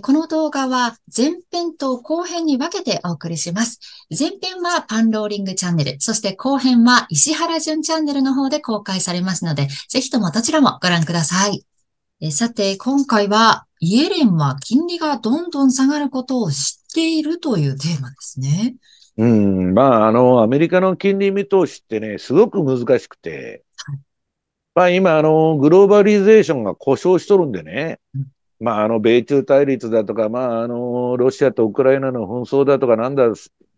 この動画は前編と後編に分けてお送りします。前編はパンローリングチャンネル、そして後編は石原淳チャンネルの方で公開されますので、ぜひともどちらもご覧ください。えさて、今回はイエレンは金利がどんどん下がることを知っているというテーマですね。うん、まあ、あの、アメリカの金利見通しってね、すごく難しくて、はい、まあ今、あの、グローバリゼーションが故障しとるんでね、うんまあ、あの、米中対立だとか、まあ、あの、ロシアとウクライナの紛争だとかなんだ、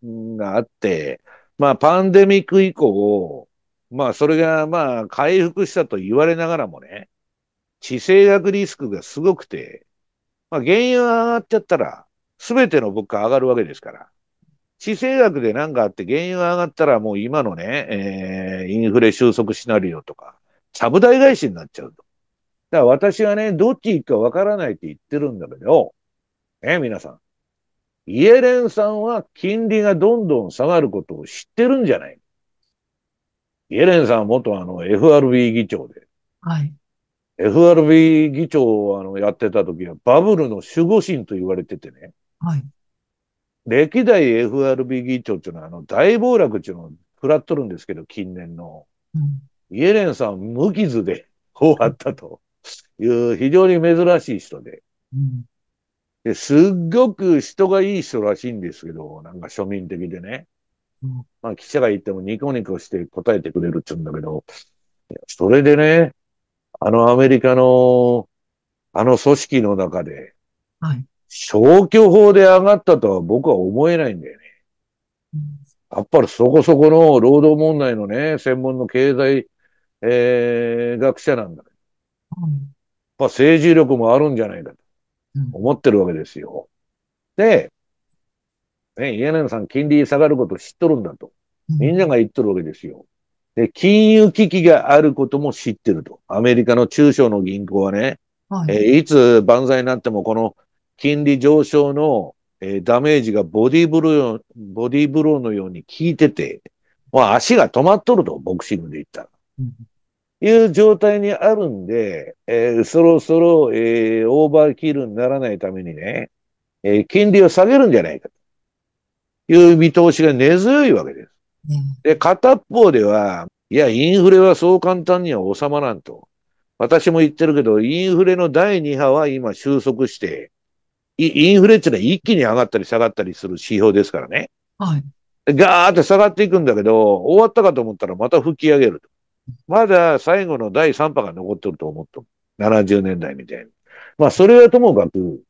があって、まあ、パンデミック以降、まあ、それが、まあ、回復したと言われながらもね、地政学リスクがすごくて、まあ、原油が上がっちゃったら、すべての物価上がるわけですから。地政学で何かあって、原油が上がったら、もう今のね、えー、インフレ収束シナリオとか、ちゃぶ台返しになっちゃうと。だから私はね、どっち行くかわからないって言ってるんだけど、ね、皆さん。イエレンさんは金利がどんどん下がることを知ってるんじゃないイエレンさんは元あの FRB 議長で。はい。FRB 議長をあのやってた時はバブルの守護神と言われててね。はい。歴代 FRB 議長っていうのはあの大暴落っていうのを食らっとるんですけど、近年の。うん、イエレンさん無傷で終わったと。いう非常に珍しい人で。ですっごく人がいい人らしいんですけど、なんか庶民的でね。まあ記者が言ってもニコニコして答えてくれるって言うんだけど、それでね、あのアメリカの、あの組織の中で、はい、消去法で上がったとは僕は思えないんだよね。やっぱりそこそこの労働問題のね、専門の経済、えー、学者なんだ、うん、まあ、政治力もあるんじゃないかと思ってるわけですよ。で、えで、ね、柳さん金利下がること知っとるんだと。みんなが言っとるわけですよ。で、金融危機があることも知ってると。アメリカの中小の銀行はね、はい、えー、いつ万歳になってもこの金利上昇の、えー、ダメージがボディブロー、ボディブローのように効いてて、まあ足が止まっとると、ボクシングで言ったら。いう状態にあるんで、えー、そろそろ、えー、オーバーキルにならないためにね、えー、金利を下げるんじゃないかという見通しが根強いわけです。で、片っでは、いや、インフレはそう簡単には収まらんと。私も言ってるけど、インフレの第2波は今収束して、インフレっていうのは一気に上がったり下がったりする指標ですからね。はい。ガーって下がっていくんだけど、終わったかと思ったらまた吹き上げると。まだ最後の第3波が残ってると思っと70年代みたいに。まあ、それはともかく、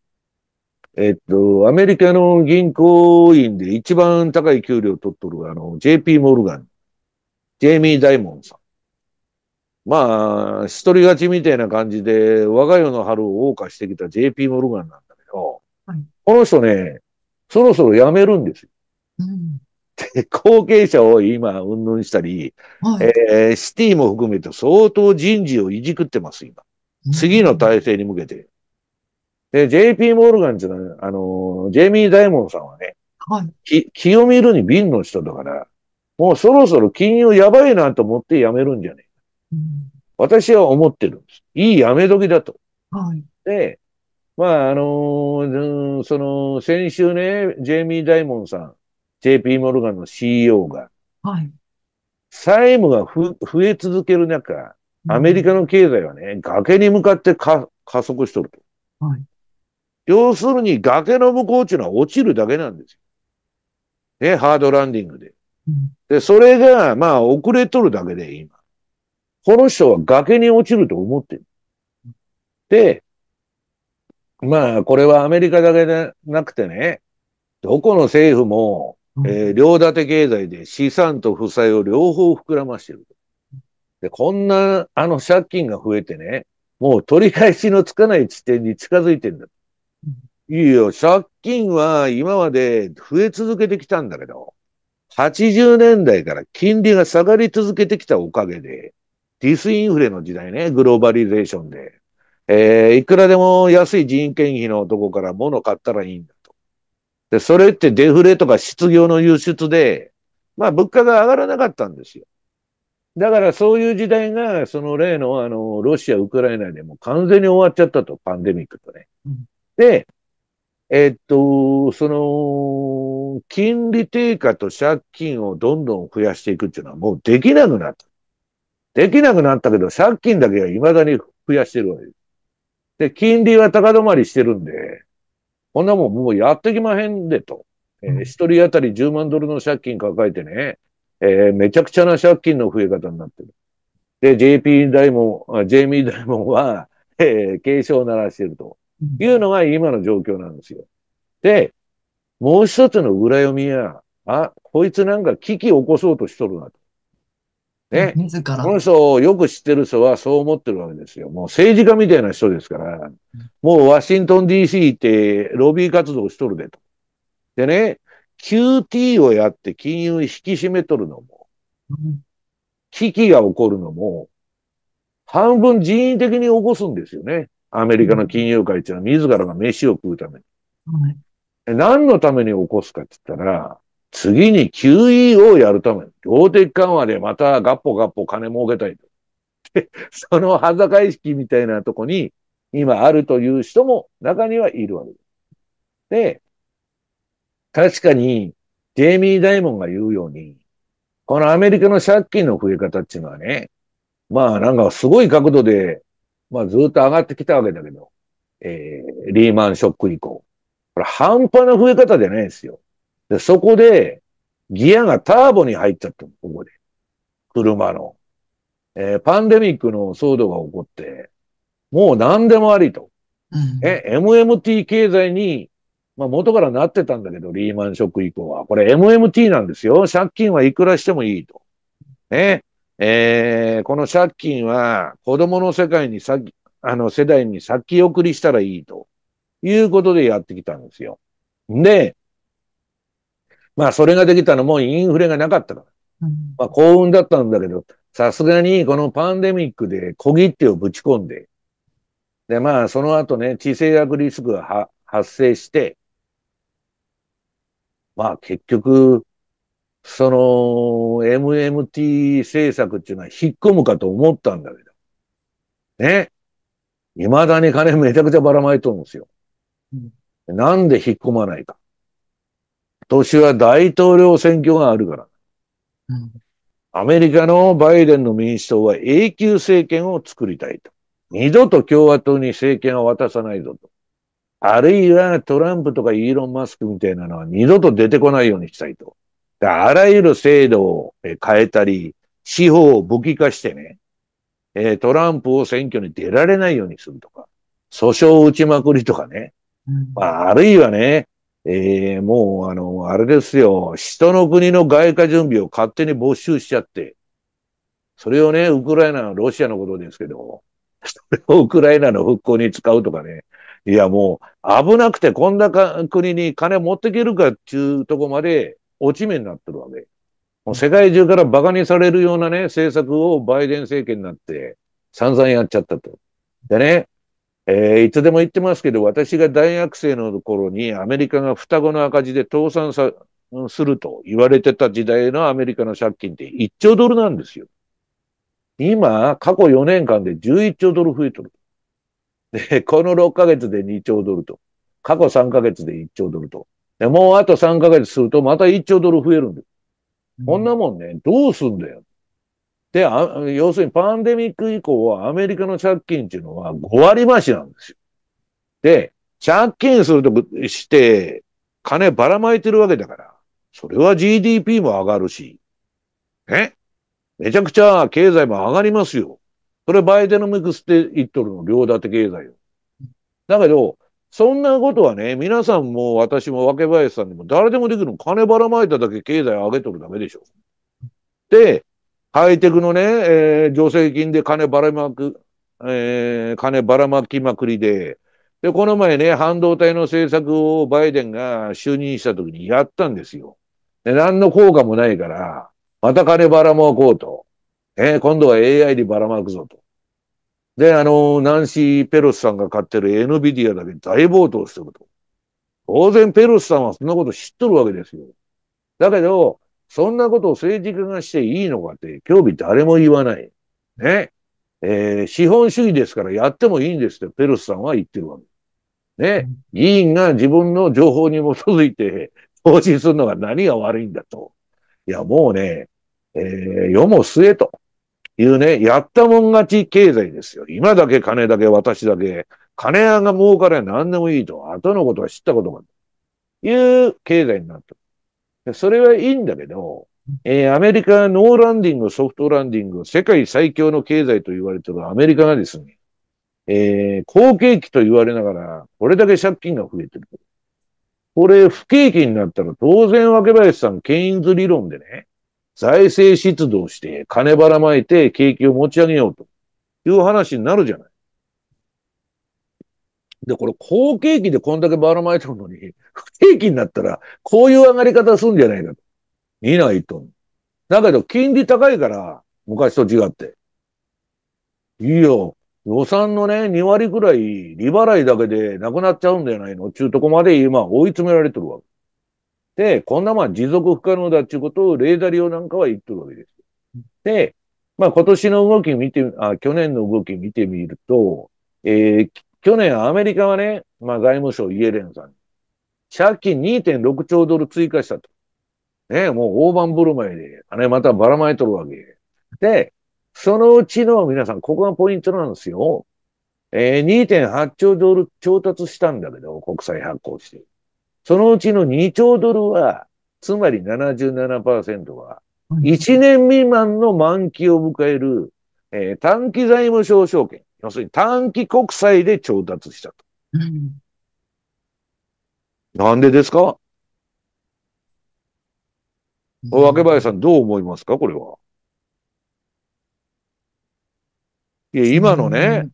えっと、アメリカの銀行員で一番高い給料を取っとる、あの、JP モルガン、ジェイミー・ダイモンさん。まあ、一人勝ちみたいな感じで、我が世の春を謳歌してきた JP モルガンなんだけど、はい、この人ね、そろそろ辞めるんですよ。うん、後継者を今、うんぬんしたり、はい、えー、シティも含めて相当人事をいじくってます、今。次の体制に向けて。で、JP モルガンっていうのは、あの、ジェイミー・ダイモンさんはね、はい、き清めるに瓶の人だから、もうそろそろ金融やばいなと思ってやめるんじゃねえ、うん、私は思ってるんです。いいやめ時だと。はい、で、まあ、あのー、その、先週ね、ジェイミー・ダイモンさん、JP モルガンの CEO が、はい、債務がふ増え続ける中、アメリカの経済はね、崖に向かってか加速しとると。はい、要するに崖の向こうっていうのは落ちるだけなんですよ。ね、ハードランディングで。うん、で、それが、まあ、遅れとるだけで、今。この人は崖に落ちると思ってる。で、まあ、これはアメリカだけでなくてね、どこの政府もえー、両立て経済で資産と負債を両方膨らましてる。で、こんな、あの借金が増えてね、もう取り返しのつかない地点に近づいてんだ。いいよ、借金は今まで増え続けてきたんだけど、80年代から金利が下がり続けてきたおかげで、ディスインフレの時代ね、グローバリゼーションで、えー、いくらでも安い人件費のとこから物買ったらいいんだ。で、それってデフレとか失業の輸出で、まあ物価が上がらなかったんですよ。だからそういう時代が、その例のあの、ロシア、ウクライナでも完全に終わっちゃったと、パンデミックとね。で、えー、っと、その、金利低下と借金をどんどん増やしていくっていうのはもうできなくなった。できなくなったけど、借金だけは未だに増やしてるわけです。で、金利は高止まりしてるんで、こんなもんもうやってきまへんでと。えー、一人当たり10万ドルの借金抱えてね、えー、めちゃくちゃな借金の増え方になってる。で、JP ダイモン、ジェイミーダイモンは、えー、警鐘を鳴らしているというのが今の状況なんですよ。で、もう一つの裏読みや、あ、こいつなんか危機起こそうとしとるなと。ね。自ら。この人をよく知ってる人はそう思ってるわけですよ。もう政治家みたいな人ですから、もうワシントン DC 行ってロビー活動しとるでと。でね、QT をやって金融引き締めとるのも、危機が起こるのも、半分人為的に起こすんですよね。アメリカの金融界っていうのは自らが飯を食うために。何のために起こすかって言ったら、次に QE をやるため、量的緩和でまたガッポガッポ金儲けたい。その裸意識みたいなとこに今あるという人も中にはいるわけです。で、確かに、ジェイミー・ダイモンが言うように、このアメリカの借金の増え方っていうのはね、まあなんかすごい角度で、まあずっと上がってきたわけだけど、えー、リーマンショック以降。これ半端な増え方じゃないですよ。で、そこで、ギアがターボに入っちゃったの、ここで。車の。えー、パンデミックの騒動が起こって、もう何でもありと。うん、え、MMT 経済に、まあ元からなってたんだけど、リーマンショック以降は。これ MMT なんですよ。借金はいくらしてもいいと。ね。えー、この借金は子供の世界に先、あの世代に先送りしたらいいということでやってきたんですよ。で、まあ、それができたのもインフレがなかったから。うん、まあ、幸運だったんだけど、さすがにこのパンデミックで小切手をぶち込んで、で、まあ、その後ね、地政学リスクが発生して、まあ、結局、その、MMT 政策っていうのは引っ込むかと思ったんだけど、ね。未だに金めちゃくちゃばらまいとるんですよ。うん、なんで引っ込まないか。年は大統領選挙があるから。うん、アメリカのバイデンの民主党は永久政権を作りたいと。二度と共和党に政権を渡さないぞと。あるいはトランプとかイーロン・マスクみたいなのは二度と出てこないようにしたいと。あらゆる制度を変えたり、司法を武器化してね、トランプを選挙に出られないようにするとか、訴訟を打ちまくりとかね、まあるいはね、えー、もう、あの、あれですよ、人の国の外貨準備を勝手に没収しちゃって、それをね、ウクライナ、ロシアのことですけど、それをウクライナの復興に使うとかね、いや、もう、危なくてこんな国に金持っていけるかっていうとこまで落ち目になってるわけ。もう世界中から馬鹿にされるようなね、政策をバイデン政権になって散々やっちゃったと。でね、えー、いつでも言ってますけど、私が大学生の頃にアメリカが双子の赤字で倒産さすると言われてた時代のアメリカの借金って1兆ドルなんですよ。今、過去4年間で11兆ドル増えとる。で、この6ヶ月で2兆ドルと。過去3ヶ月で1兆ドルと。で、もうあと3ヶ月するとまた1兆ドル増えるんです。こんなもんね、どうすんだよ。で、要するにパンデミック以降はアメリカの借金っていうのは5割増しなんですよ。で、借金するとして、金ばらまいてるわけだから、それは GDP も上がるし、えめちゃくちゃ経済も上がりますよ。それバイデノミクスって言っとるの、両立て経済よ。だけど、そんなことはね、皆さんも私も若林さんにも誰でもできるの。金ばらまいただけ経済上げとるだめでしょ。で、ハイテクのね、えー、助成金で金ばらまく、えー、金ばらまきまくりで、で、この前ね、半導体の政策をバイデンが就任した時にやったんですよ。で、何の効果もないから、また金ばらまこうと。えー、今度は AI でばらまくぞと。で、あの、ナンシー・ペロスさんが買ってる NVIDIA だけ大暴騰してると。当然ペロスさんはそんなこと知っとるわけですよ。だけど、そんなことを政治家がしていいのかって、興味誰も言わない。ね。えー、資本主義ですからやってもいいんですって、ペルスさんは言ってるわけ。ね。議員が自分の情報に基づいて投資するのが何が悪いんだと。いや、もうね、えー、世も末というね、やったもん勝ち経済ですよ。今だけ金だけ私だけ、金が儲かれ何でもいいと、後のことは知ったことが、いう経済になってる。それはいいんだけど、えー、アメリカノーランディング、ソフトランディング、世界最強の経済と言われてるアメリカがですね、えー、好景気と言われながら、これだけ借金が増えてる。これ、不景気になったら、当然、若林さん、ケインズ理論でね、財政出動して、金ばらまいて、景気を持ち上げようという話になるじゃない。で、これ、好景気でこんだけばらまいてるのに、不景気になったら、こういう上がり方するんじゃないかと。見ないと。だけど、金利高いから、昔と違って。いいよ。予算のね、2割くらい、利払いだけでなくなっちゃうんじゃないのちゅうとこまで今、追い詰められてるわけ。で、こんなまあ持続不可能だっていうことを、レーザ利用なんかは言ってるわけです。で、まあ今年の動き見て、あ、去年の動き見てみると、えー、去年アメリカはね、まあ、財務省イエレンさんに、借金2.6兆ドル追加したと。ね、もう大盤振る舞いで、あれまたばらまいとるわけ。で、そのうちの皆さん、ここがポイントなんですよ。えー、2.8兆ドル調達したんだけど、国債発行して。そのうちの2兆ドルは、つまり77%は、1年未満の満期を迎える、えー、短期財務省証券。要するに短期国債で調達したと。うん、なんでですか、うん、わけばやさんどう思いますかこれは。いや、今のね、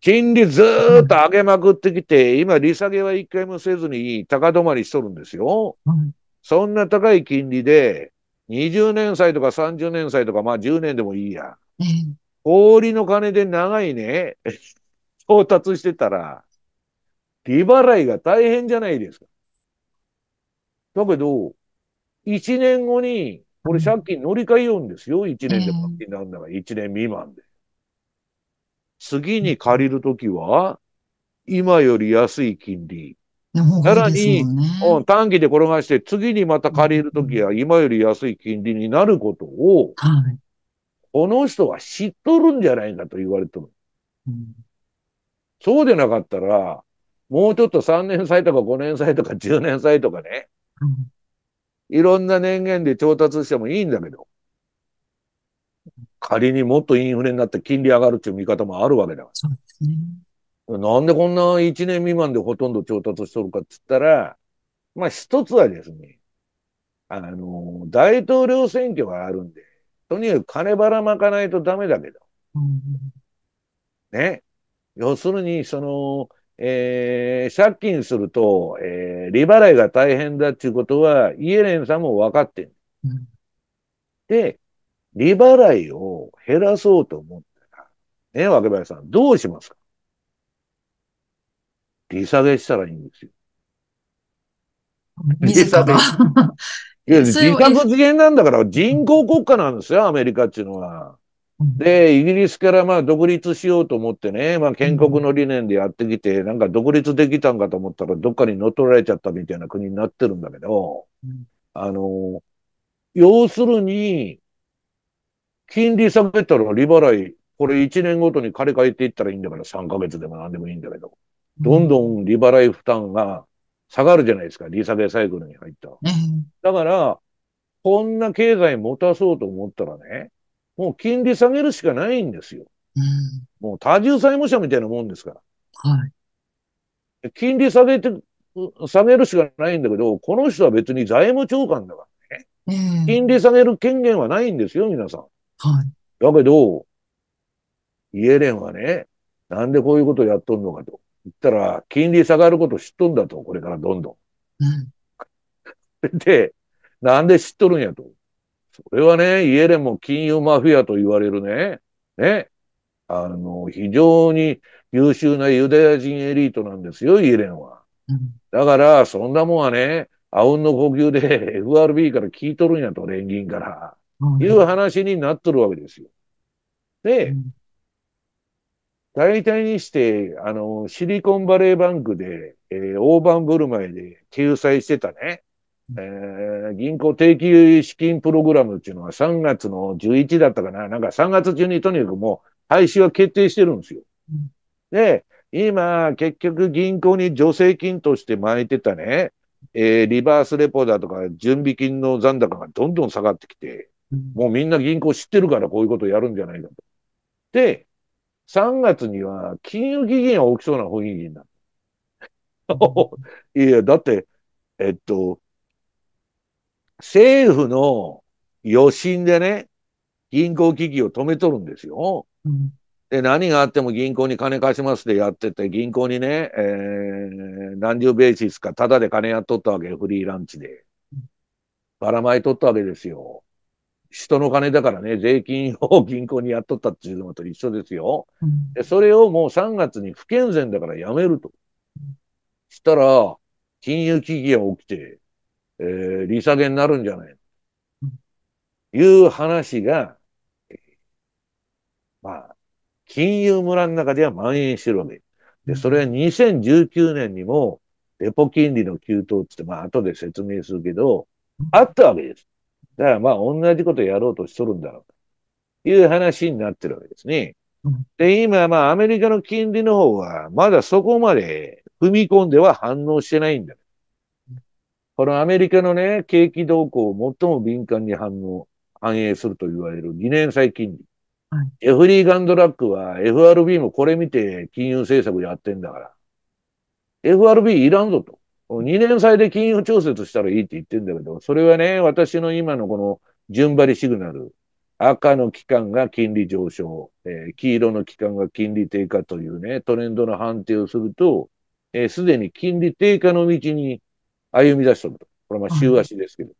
金利ずっと上げまくってきて、今利下げは一回もせずに高止まりしとるんですよ。うん、そんな高い金利で、20年歳とか30年歳とか、まあ10年でもいいや。氷の金で長いね、到 達してたら、利払いが大変じゃないですか。だけど、1年後に、これ借金乗り換えようんですよ。1年で罰金なんだから、1年未満で。次に借りるときは、今より安い金利。さらに、短期で転がして、次にまた借りるときは、今より安い金利になることを、この人は知っとるんじゃないかと言われてる。うん、そうでなかったら、もうちょっと3年歳とか5年歳とか10年歳とかね、うん、いろんな年限で調達してもいいんだけど、仮にもっとインフレになって金利上がるっていう見方もあるわけだから。そうですね。なんでこんな1年未満でほとんど調達しとるかって言ったら、まあ一つはですね、あの、大統領選挙があるんで、とにかく金ばらまかないとダメだけど。ね。要するに、その、えー、借金すると、えー、利払いが大変だっていうことは、イエレンさんも分かってる。うん、で、利払いを減らそうと思ったら、ね、若林さん、どうしますか利下げしたらいいんですよ。利下げ。いや、自覚自演なんだから人口国家なんですよ、アメリカっていうのは。で、イギリスからまあ独立しようと思ってね、まあ建国の理念でやってきて、なんか独立できたんかと思ったらどっかに乗っ取られちゃったみたいな国になってるんだけど、あの、要するに、金利下げたら利払い、これ1年ごとに借り換えていったらいいんだから3ヶ月でも何でもいいんだけど、どんどん利払い負担が下がるじゃないですか、利下げサイクルに入った。だから、こんな経済持たそうと思ったらね、もう金利下げるしかないんですよ。うん、もう多重債務者みたいなもんですから。はい。金利下げて、下げるしかないんだけど、この人は別に財務長官だからね。うん、金利下げる権限はないんですよ、皆さん。はい。だけど、イエレンはね、なんでこういうことをやっとんのかと。言ったら、金利下がること知っとんだと、これからどんどん。うん、で、なんで知っとるんやと。それはね、イエレンも金融マフィアと言われるね、ね、あの、非常に優秀なユダヤ人エリートなんですよ、イエレンは。だから、そんなもんはね、あうんの呼吸で FRB から聞いとるんやと、連銀から。うん、いう話になっとるわけですよ。で、大体にして、あの、シリコンバレーバンクで、えー、大盤振る舞いで救済してたね、えー、銀行定期資金プログラムっていうのは3月の11だったかな。なんか3月中にとにかくもう廃止は決定してるんですよ。で、今、結局銀行に助成金として巻いてたね、えー、リバースレポだとか準備金の残高がどんどん下がってきて、もうみんな銀行知ってるからこういうことやるんじゃないかと。で、3月には金融危機が起きそうな雰囲気になる。いや、だって、えっと、政府の余震でね、銀行危機を止めとるんですよ。うん、で、何があっても銀行に金貸しますでやってて、銀行にね、えー、何十ベーシスか、ただで金やっとったわけ、フリーランチで。ばらまいとったわけですよ。人の金だからね、税金を銀行にやっとったっていうのと一緒ですよ。でそれをもう3月に不健全だからやめると。したら、金融危機が起きて、えー、利下げになるんじゃないいう話が、まあ、金融村の中では蔓延してるわけ。で、それは2019年にも、デポ金利の急騰って、まあ、後で説明するけど、あったわけです。だからまあ同じことやろうとしとるんだろうという話になってるわけですね。で、今まあアメリカの金利の方はまだそこまで踏み込んでは反応してないんだ。このアメリカのね、景気動向を最も敏感に反応、反映すると言われる2年債金利。はい、エフリーガンドラックは FRB もこれ見て金融政策やってんだから。FRB いらんぞと。2年債で金融調節したらいいって言ってんだけど、それはね、私の今のこの順張りシグナル、赤の期間が金利上昇、えー、黄色の期間が金利低下というね、トレンドの判定をすると、す、えー、で、に金利低下の道に歩み出してると。これはまあ週足ですけど。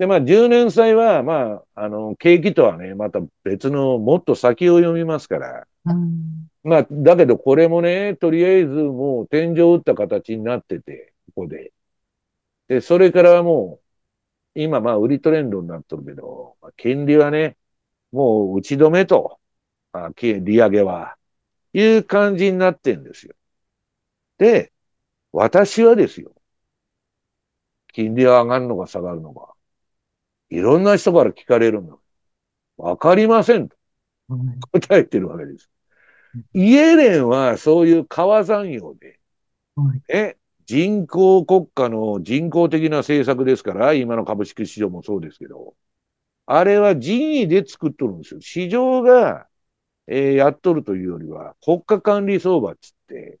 で、まあ10年債は、まあ、あの、景気とはね、また別のもっと先を読みますから。うん、まあ、だけどこれもね、とりあえずもう天井を打った形になってて、ここで。で、それからはもう、今まあ売りトレンドになっとるけど、金利はね、もう打ち止めと、あ利上げは、いう感じになってんですよ。で、私はですよ。金利は上がるのか下がるのか。いろんな人から聞かれるんだ。わかりませんと。答えてるわけです。イエレンはそういう川山用で、え、人口国家の人口的な政策ですから、今の株式市場もそうですけど、あれは人為で作っとるんですよ。市場が、えー、やっとるというよりは、国家管理相場っつって、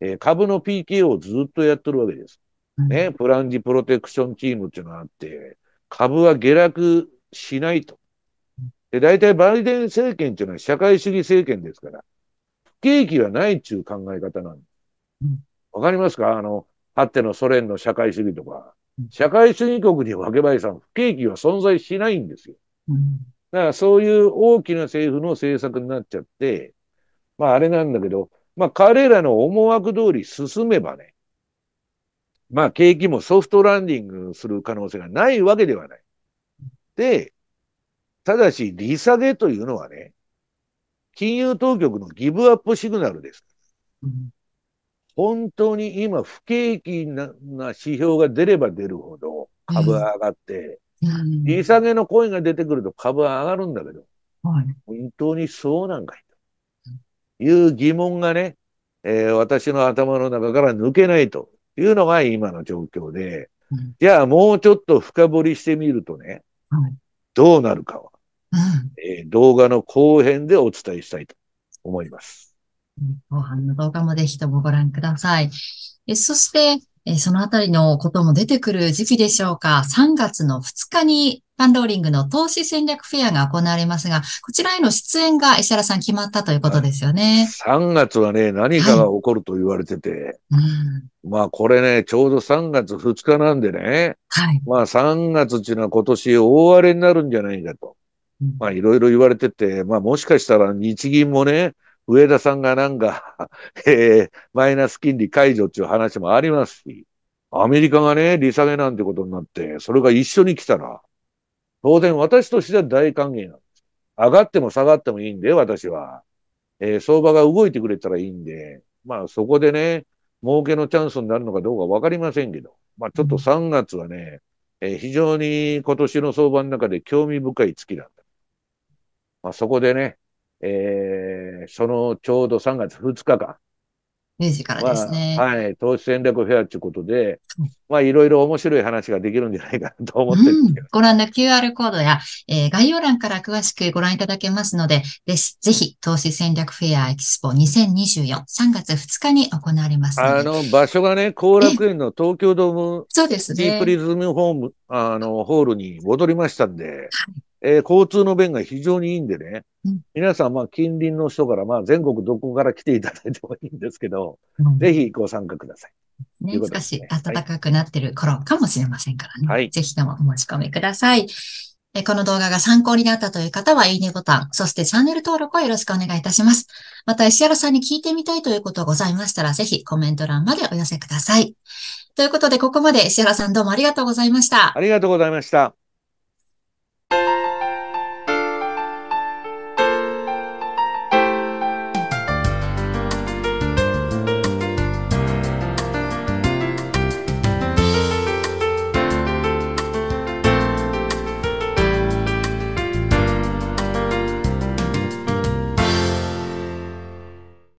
えー、株の PKO をずっとやっとるわけです。ね、プランジプロテクションチームっていうのがあって、株は下落しないと。で、大体バイデン政権っていうのは社会主義政権ですから、不景気はないっていう考え方なんです。わかりますかあの、あってのソ連の社会主義とか。社会主義国にはけばいさん、不景気は存在しないんですよ。だからそういう大きな政府の政策になっちゃって、まああれなんだけど、まあ彼らの思惑通り進めばね、まあ景気もソフトランディングする可能性がないわけではない。で、ただし利下げというのはね、金融当局のギブアップシグナルです。うん本当に今不景気な指標が出れば出るほど株は上がって、利下げの声が出てくると株は上がるんだけど、はい、本当にそうなんかいという疑問がね、えー、私の頭の中から抜けないというのが今の状況で、じゃあもうちょっと深掘りしてみるとね、はい、どうなるかは、うん、えー、動画の後編でお伝えしたいと思います。後半の動画もぜひともご覧ください。えそして、えそのあたりのことも出てくる時期でしょうか。3月の2日にファンローリングの投資戦略フェアが行われますが、こちらへの出演が石原さん決まったということですよね。はい、3月はね、何かが起こると言われてて、はいうん、まあこれね、ちょうど3月2日なんでね、はい、まあ3月っていうのは今年大荒れになるんじゃないかと。まあいろいろ言われてて、まあもしかしたら日銀もね、上田さんがなんか えー、マイナス金利解除っていう話もありますし、アメリカがね、利下げなんてことになって、それが一緒に来たら、当然私としては大歓迎なんです。上がっても下がってもいいんで、私は。えー、相場が動いてくれたらいいんで、まあそこでね、儲けのチャンスになるのかどうかわかりませんけど、まあちょっと3月はね、えー、非常に今年の相場の中で興味深い月なんだ。まあそこでね、えー、そのちょうど3月2日か。0時からですね。まあ、はい。投資戦略フェアということで、まあ、いろいろ面白い話ができるんじゃないかなと思ってるすうん、ご覧の QR コードや、えー、概要欄から詳しくご覧いただけますので、ぜひ、投資戦略フェアエキスポ2024、3月2日に行われますあの、場所がね、後楽園の東京ドーム、そうですね。ディープリズムホーム、あの、ホールに戻りましたんで、はい、えー、交通の便が非常にいいんでね、皆さん、まあ、近隣の人から、まあ、全国どこから来ていただいてもいいんですけど、うん、ぜひご参加ください。ね、ね少し暖かくなってる頃かもしれませんからね。はい、ぜひともお申し込みください。えこの動画が参考になったという方は、いいねボタン、そしてチャンネル登録をよろしくお願いいたします。また、石原さんに聞いてみたいということございましたら、ぜひコメント欄までお寄せください。ということで、ここまで石原さんどうもありがとうございました。ありがとうございました。